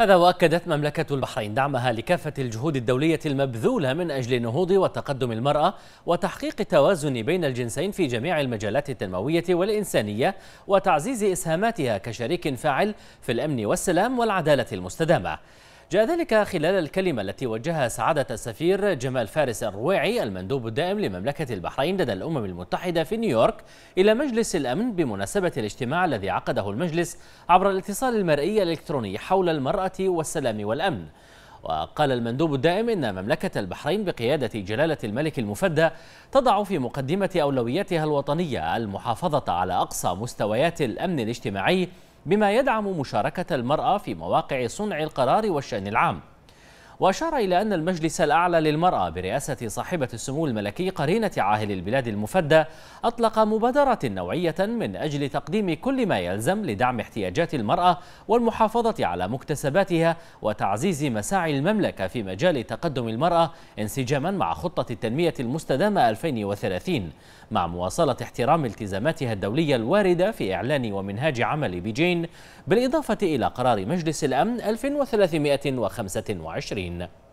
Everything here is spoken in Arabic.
هذا وأكدت مملكة البحرين دعمها لكافة الجهود الدولية المبذولة من أجل نهوض وتقدم المرأة وتحقيق التوازن بين الجنسين في جميع المجالات التنموية والإنسانية وتعزيز إسهاماتها كشريك فاعل في الأمن والسلام والعدالة المستدامة جاء ذلك خلال الكلمة التي وجهها سعادة السفير جمال فارس الرويعي المندوب الدائم لمملكة البحرين لدى الأمم المتحدة في نيويورك إلى مجلس الأمن بمناسبة الاجتماع الذي عقده المجلس عبر الاتصال المرئي الإلكتروني حول المرأة والسلام والأمن وقال المندوب الدائم إن مملكة البحرين بقيادة جلالة الملك المفدى تضع في مقدمة أولوياتها الوطنية المحافظة على أقصى مستويات الأمن الاجتماعي بما يدعم مشاركة المرأة في مواقع صنع القرار والشأن العام وأشار إلى أن المجلس الأعلى للمرأة برئاسة صاحبة السمو الملكي قرينة عاهل البلاد المفدى أطلق مبادرة نوعية من أجل تقديم كل ما يلزم لدعم احتياجات المرأة والمحافظة على مكتسباتها وتعزيز مساعي المملكة في مجال تقدم المرأة انسجاما مع خطة التنمية المستدامة 2030 مع مواصلة احترام التزاماتها الدولية الواردة في إعلان ومنهاج عمل بيجين بالإضافة إلى قرار مجلس الأمن 1325 Berlin.